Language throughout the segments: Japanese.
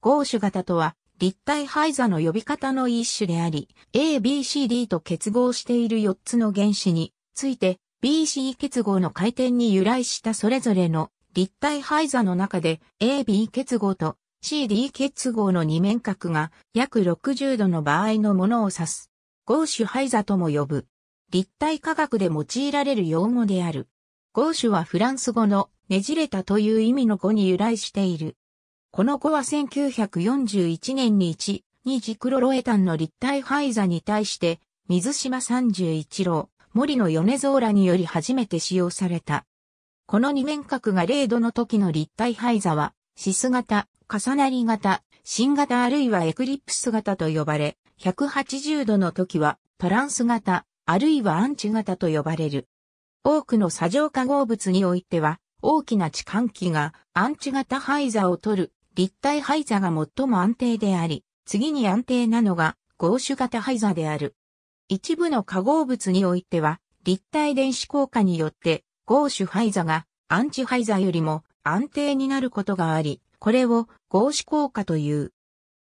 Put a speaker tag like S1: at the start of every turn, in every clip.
S1: ゴーシュ型とは、立体配座の呼び方の一種であり、A、B、C、D と結合している4つの原子について、BC 結合の回転に由来したそれぞれの立体配座の中で AB 結合と CD 結合の二面角が約60度の場合のものを指す。ゴーシュ配座とも呼ぶ。立体科学で用いられる用語である。ゴーシュはフランス語のねじれたという意味の語に由来している。この子は1941年に1、2ジクロロエタンの立体廃座に対して、水島三十一郎、森の米蔵らにより初めて使用された。この二面角が0度の時の立体廃座は、シス型、重なり型、新型あるいはエクリプス型と呼ばれ、180度の時はトランス型、あるいはアンチ型と呼ばれる。多くの砂上化合物においては、大きな置換器がアンチ型ハイザを取る立体イ座が最も安定であり、次に安定なのが合種型配座である。一部の化合物においては、立体電子効果によって合種イ座がアンチ配座よりも安定になることがあり、これを合子効果という。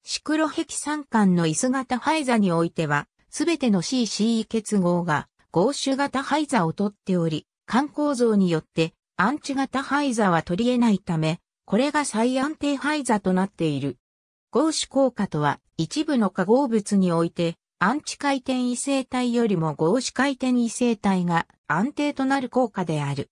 S1: シクロヘキサン管の椅子型イ座においては、すべての CCE 結合が合種型配座を取っており、肝構造によってアンチ型配座は取り得ないため、これが最安定廃座となっている。合子効果とは、一部の化合物において、アンチ回転異性体よりも合子回転異性体が安定となる効果である。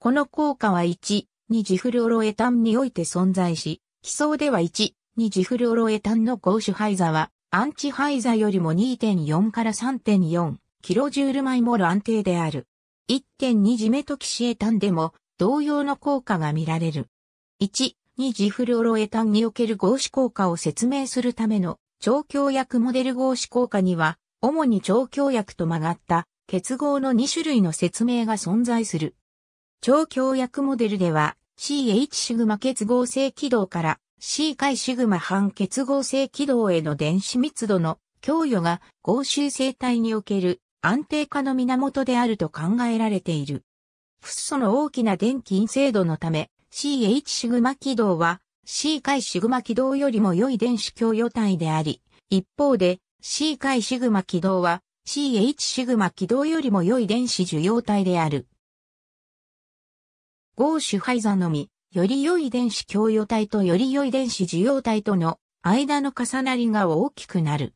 S1: この効果は1、2ジフルオロエタンにおいて存在し、基礎では1、2ジフルオロエタンの合子配座は、アンチ配座よりも2.4から3.4キロジュールイモル安定である。1.2ジメトキシエタンでも同様の効果が見られる。1、2ジフルオロエタンにおける合子効果を説明するための調教薬モデル合子効果には、主に調教薬と曲がった結合の2種類の説明が存在する。調教薬モデルでは、CH シグマ結合性軌道から C 回シグマ反結合性軌道への電子密度の供与が合衆生体における安定化の源であると考えられている。フッ素の大きな電気陰性度のため、CH シグマ軌道は C 回シグマ軌道よりも良い電子共与体であり、一方で C 回シグマ軌道は CH シグマ軌道よりも良い電子受容体である。合種配座のみ、より良い電子共与体とより良い電子受容体との間の重なりが大きくなる。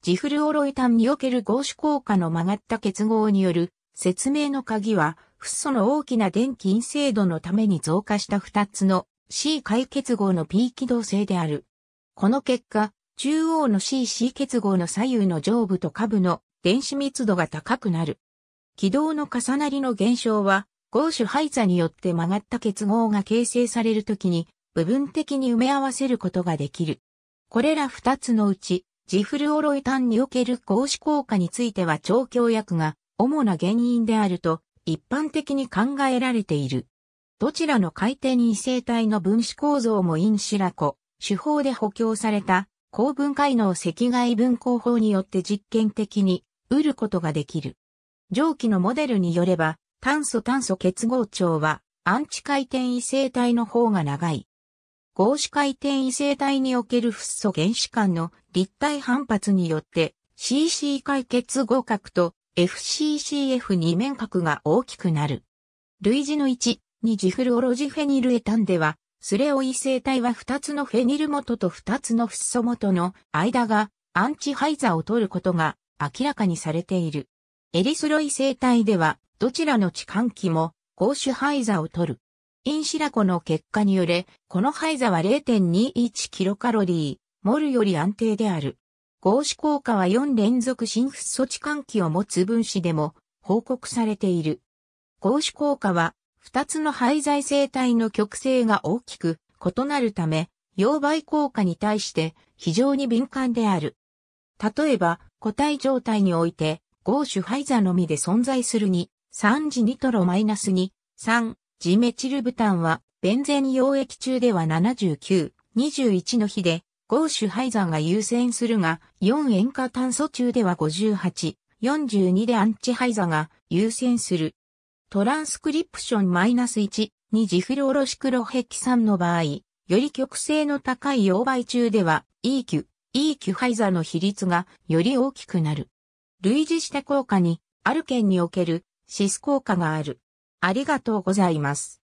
S1: ジフルオロイタンにおける合種効果の曲がった結合による説明の鍵はフッ素の大きな電気陰性度のために増加した2つの C 解結合の P 軌道性である。この結果、中央の CC 結合の左右の上部と下部の電子密度が高くなる。軌道の重なりの減少は、合種配座によって曲がった結合が形成されるときに、部分的に埋め合わせることができる。これら二つのうち、ジフルオロインにおける合子効果については調教薬が主な原因であると一般的に考えられている。どちらの回転異性体の分子構造もインシラコ、手法で補強された、高分解能赤外分光法によって実験的に、得ることができる。上記のモデルによれば、炭素炭素結合長は、アンチ回転異性体の方が長い。合子回転異性体におけるフッ素原子間の立体反発によって CC 解結合核と FCCF2 面角が大きくなる。類似の1、2ジフルオロジフェニルエタンでは、スレオイ生体は2つのフェニル元と2つのフッ素元の間がアンチハイザを取ることが明らかにされている。エリスロイ生体では、どちらの置換器も高種ハイザを取る。インシラコの結果によれ、このハイザは0 2 1キロカロリー、モルより安定である。合子効果は4連続進出措置換気を持つ分子でも報告されている。合子効果は2つの廃材生体の極性が大きく異なるため、溶媒効果に対して非常に敏感である。例えば、固体状態において、合種廃座のみで存在する2、3次ニトロマイナス2、3、ジメチルブタンは、ベンゼン溶液中では79、21の比で、合主廃山が優先するが、4塩化炭素中では58、42でアンチ廃座が優先する。トランスクリプションマイナス -1 2ジフローロシクロヘキンの場合、より極性の高い溶媒中では E q E q 廃座の比率がより大きくなる。類似した効果に、ある県におけるシス効果がある。ありがとうございます。